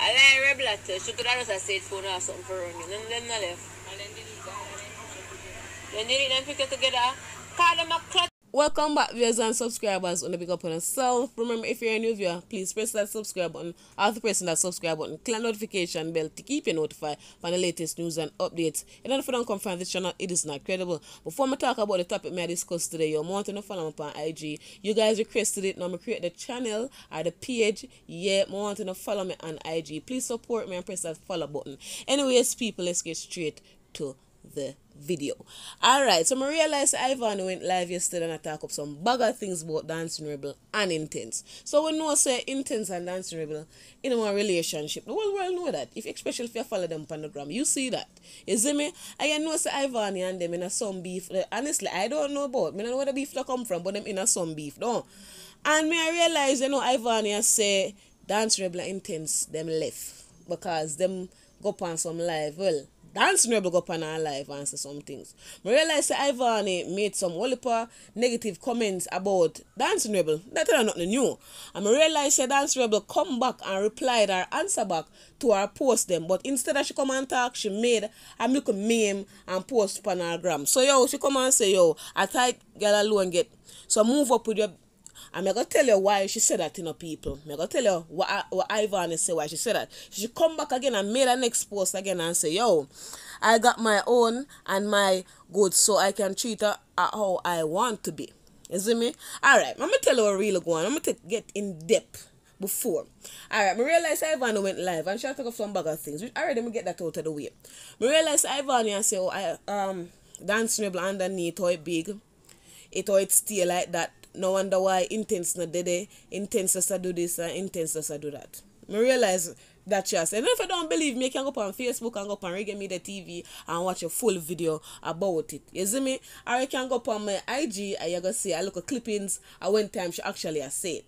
I like Red Black too. She could have just said phone or something for Ronnie. Then of them left. And then they leave that. Then they leave them pick it together. Call them a clutch. Welcome back viewers and subscribers on the Big Up On Yourself. Remember if you're a new viewer, please press that subscribe button after pressing that subscribe button, click notification bell to keep you notified for the latest news and updates. And if you don't come this channel, it is not credible. Before I talk about the topic I discussed today, you're wanting to follow me on IG. You guys requested it, now I create the channel or the page. Yeah, more wanting to follow me on IG. Please support me and press that follow button. Anyways, people, let's get straight to the video. Alright, so I realized Ivan went live yesterday and I talk up some bugger things about Dancing Rebel and Intense. So we know say Intense and Dancing Rebel in a relationship. The whole world know that. If especially if you follow them on the gram, you see that. You see me? I know say Ivan and them in a some beef. Honestly, I don't know about. I don't know where the beef come from, but them in a some beef. don't. And me I realize you know Ivan say Dance Rebel Intense them left because them go on some live. Well, Dance when I up on answer some things. I said that made some wallpaper negative comments about Dance Rebel. That is nothing new. And I realized Dance Rebel come back and replied her answer back to her post them. But instead of she come and talk, she made a little meme and post on her gram. So yo, she come and say, yo, I type girl alone get. So move up with your I'm gonna tell you why she said that, you know, people. I'm gonna tell you what, what Ivan say why she said that. She come back again and made an next post again and say, yo, I got my own and my goods so I can treat her how I want to be. You see me? Alright, I'm gonna tell you what really going on. I'm gonna get in depth before. Alright, I realized Ivana went live and she had to go some bag of things. I already me get that out of the way. I realized Ivana and say, oh, I um dancing underneath how it big. It how it stay like that no wonder why intense na dede, intense as I do this and intense as I do that. I realize that just and if you don't believe me, you can go on Facebook and go on Reggae Media TV and watch a full video about it. You see me? Or you can go on my IG and you go see I look at clippings I went time she actually I said.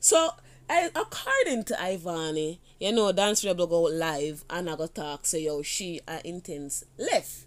So I, according to Ivani, you know, Dance Rebel go live and I go talk say yo she are intense left.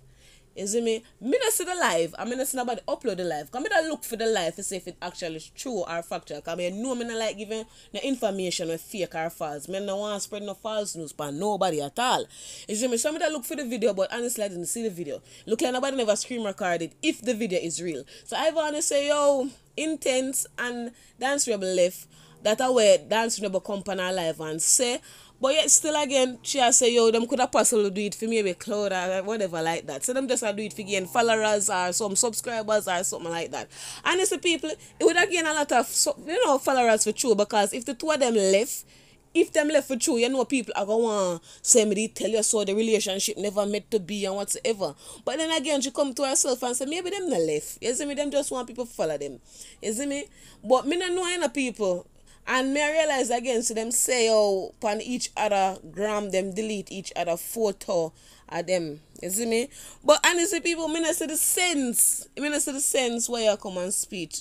Is it me? Me not see the live. I mean, not see nobody upload the live. Come me not look for the live to see if it actually is true or factual. Come me know me not like giving the information with fake or false. Me not want to spread no false news by nobody at all. Is it me? So me look for the video, but honestly, I didn't see the video. Look like nobody never screen recorded if the video is real. So I wanna say yo, intense and dance rebel left. That away dance rebel company live and say but yet still again, she has say, yo, them could have possibly do it for me with Cloud whatever like that. So them just do it for again followers or some subscribers or something like that. And it's the people it would again a lot of you know followers for true because if the two of them left if them left for true, you know people are going want say me tell you so the relationship never meant to be and whatsoever. But then again she come to herself and say maybe them not left. You see me, them just want people follow them. You see me? But me not know any people and me I realize again, so them say oh upon each other gram them delete each other photo of them. You see me? But honestly people, me not see the sense. Me not see the sense why you come and speak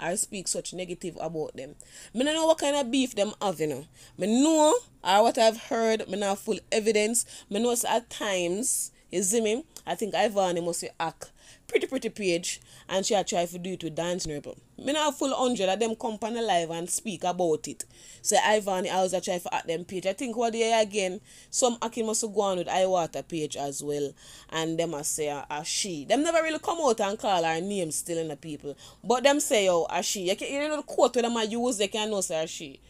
I speak such negative about them. Me don't know what kind of beef them have, you know. Me know or what I've heard, me not full evidence. Me know at times, you see me, I think Ivani must be act pretty pretty page and she had tried to do it with dance nurple. Me not full hundred of them company live and speak about it. So Ivan I was a try for at them page. I think what they again, some Akin must go on with I water page as well. And them I say uh, a she. Them never really come out and call her name still in the people. But them say oh a she. You, can, you know the quote them I use they can know say a she.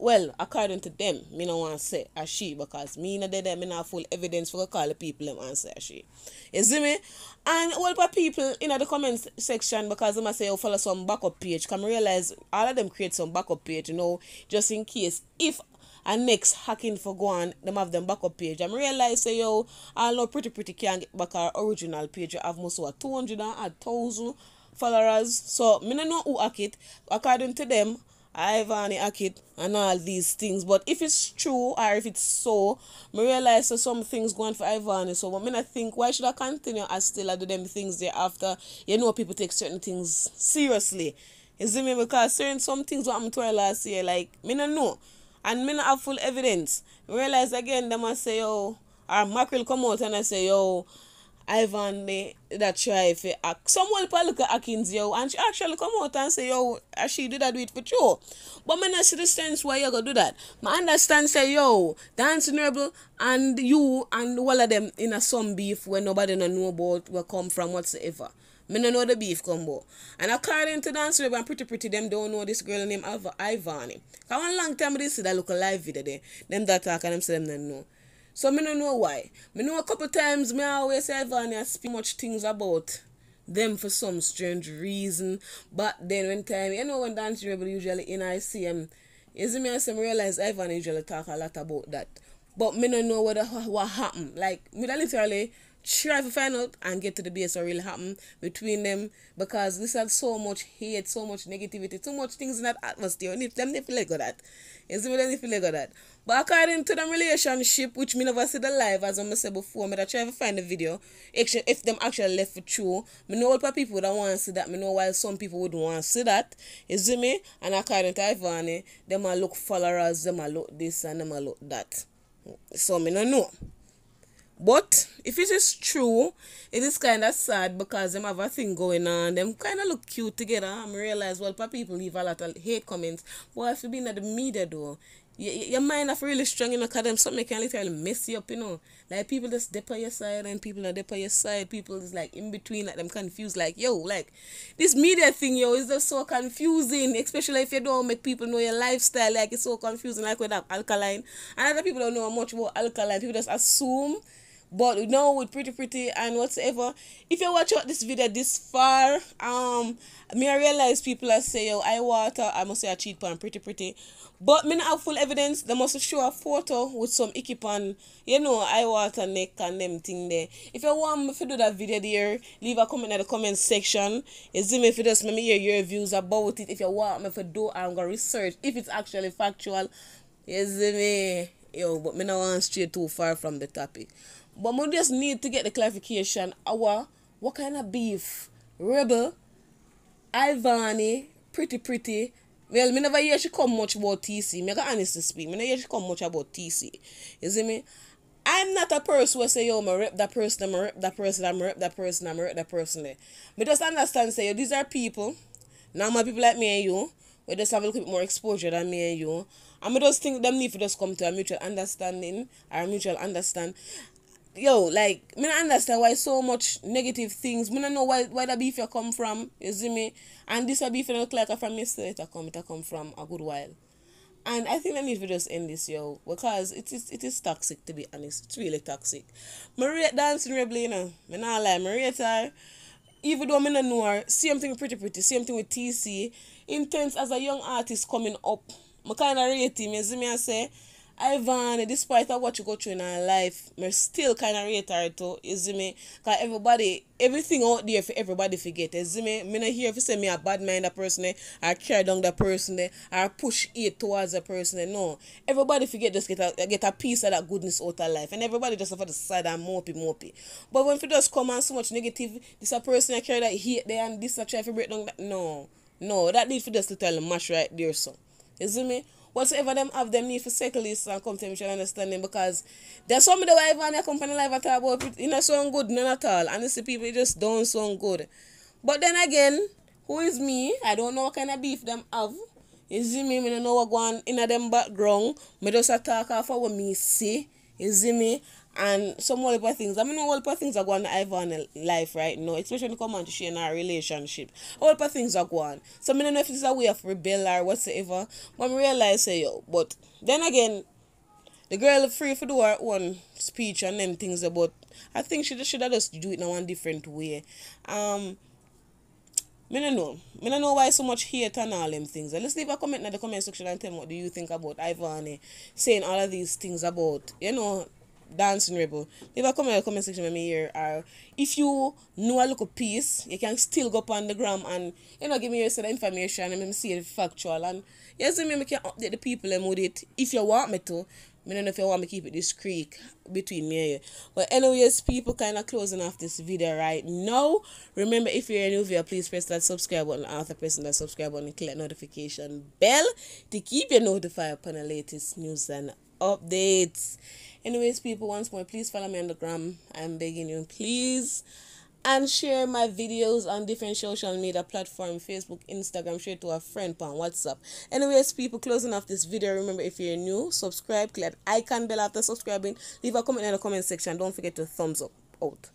Well, according to them, me no want to say a she because me not them me not full evidence for call the people them and say a she. You see me? And all the people in the comments section because them must say, oh, follow some backup page. Come realize all of them create some backup page, you know, just in case if a next hacking for go on, them have them backup page. I'm realize say yo, I know pretty pretty can get back our original page. You have most of 200 and 1000 followers. So me no know who hack it. According to them, Ivan Akit and all these things. But if it's true or if it's so, I realize that some things going for Ivan. So I mean I think why should I continue I still I do them things thereafter? You know people take certain things seriously. is it me? Because certain some things what I'm her last year, like me no know. And me no have full evidence. I realize again them I say, yo, our mackerel come out and I say, yo, Ivan that try for act. Someone probably look at Atkins yo and she actually come out and say yo she did that do it for you. But when I see the sense why you gonna do that. I understand say yo dancing rebel and you and all of them in a some beef where nobody no know about where come from whatsoever. Me no know the beef combo. And according to Dance Rebel and Pretty Pretty, them don't know this girl named Ivani. Cause one long time they see that look alive video there. Them that talk and them say them don't know. So me don't know why. Me know a couple times me always ever and I speak much things about them for some strange reason. But then when time you know when dance rebel usually in ICM, is me I some realize Ivan usually talk a lot about that. But me don't know what what happened. Like me literally try to find out and get to the base what really happened between them because this had so much hate, so much negativity, so much things in that atmosphere. And if them they feel like that. You see them they feel like that. But according to them relationship, which me never see the live as I said before, me that try to find the video. Actually if them actually left for true, me know what people that want to see that, me know why some people would want to see that. You see me? And according to Ivani, them a look followers, them a look this and them a look that. So me no know. But if it is true, it is kind of sad because them have a thing going on. Them kind of look cute together. I'm realize, well, people leave a lot of hate comments. Well, if you been at the media though, your, your mind is really strong, you know, because them something can literally mess you up, you know. Like, people just dip on your side and people are dip on your side. People is, like, in between, like, them confused. Like, yo, like, this media thing, yo, is just so confusing, especially if you don't make people know your lifestyle. Like, it's so confusing, like, with that alkaline. And other people don't know much about alkaline. People just assume but now with pretty pretty and whatever if you watch out this video this far um me i realize people are saying, "Oh, i water i must say i cheat pan pretty pretty but me not have full evidence they must show a photo with some icky pan you know i water neck and them thing there if you want me to do that video there leave a comment in the comment section you see me if you just let me hear your views about it if you want me to do i'm gonna research if it's actually factual you see me yo but me not want straight too far from the topic but we just need to get the clarification. Our what kind of beef? Rebel, Ivani, pretty pretty. Well, me never hear she come much about TC. Me got honestly speak. Me never hear she come much about TC. You see me? I'm not a person who say yo, me rep that person, me rep that person, I'm rep that person, I'm rep that person. But Me just understand say yo, these are people, my people like me and you, we just have a little bit more exposure than me and you. And I just think them need to just come to a mutual understanding, or a mutual understand yo, like, me, I understand why so much negative things. Me, I know why, why the beef you come from, you see me? And this a beef you look like from yesterday, it come, it come from a good while. And I think I need to just end this, yo, because it is it is toxic, to be honest. It's really toxic. Maria dancing rebel, you know. I not lie, Maria her, even though I not know her, same thing pretty pretty, same thing with TC. Intense as a young artist coming up. Me kind of rate him, you see me? I say, Ivan, despite of what you go through in our life, me still kind of reiterate to, you see me? Because everybody, everything out there for everybody forget, is see me? Me not here if you say me a bad mind a person, I carry down the person, I push it towards the person, no. Everybody forget just get a, get a piece of that goodness out of life. And everybody just have to side and mopey mopey. But when you just come and so much negative, this a person I carry that hate there and this I try to break down that, no. No, that need for just to tell mash right there, so. is me? whatsoever them have them need for cyclists and come to me, you understand them because there's some of the live and their company live at all it, you know, sound good, none at all. And you people just don't sound good. But then again, who is me? I don't know what kind of beef them have. You see me, I don't know what going in a them background. Me just talk off of what me see. You see me? and some horrible things. I mean, all horrible things are going on in life right now, especially when it comes on to she and her relationship. Horrible things are going. So I don't know if a way of rebel or whatsoever. But I realize, say, yo, but then again, the girl free for do her own speech and them things, About eh, I think she should have just do it in one different way. Um. Me no know. Me no know why so much hate and all them things. Let's leave a comment in the comment section and tell me what do you think about Ivani saying all of these things about, you know, dancing rebel. Leave a comment in the comment section with me here. Or uh, if you know a little piece, you can still go up on the gram and you know give me your certain of information and me see it factual. And yes, me, me can update the people and with it if you want me to. I don't know if you want me to keep it discreet between me and you. But anyways, people, kind of closing off this video right now. Remember, if you're a new viewer, please press that subscribe button. After pressing that subscribe button, click notification bell to keep you notified upon the latest news and updates. Anyways, people, once more, please follow me on the gram. I'm begging you, please. And share my videos on different social media platform, Facebook, Instagram, share to a friend on WhatsApp. Anyways, people, closing off this video, remember if you're new, subscribe, click that icon bell after subscribing, leave a comment in the comment section. Don't forget to thumbs up out.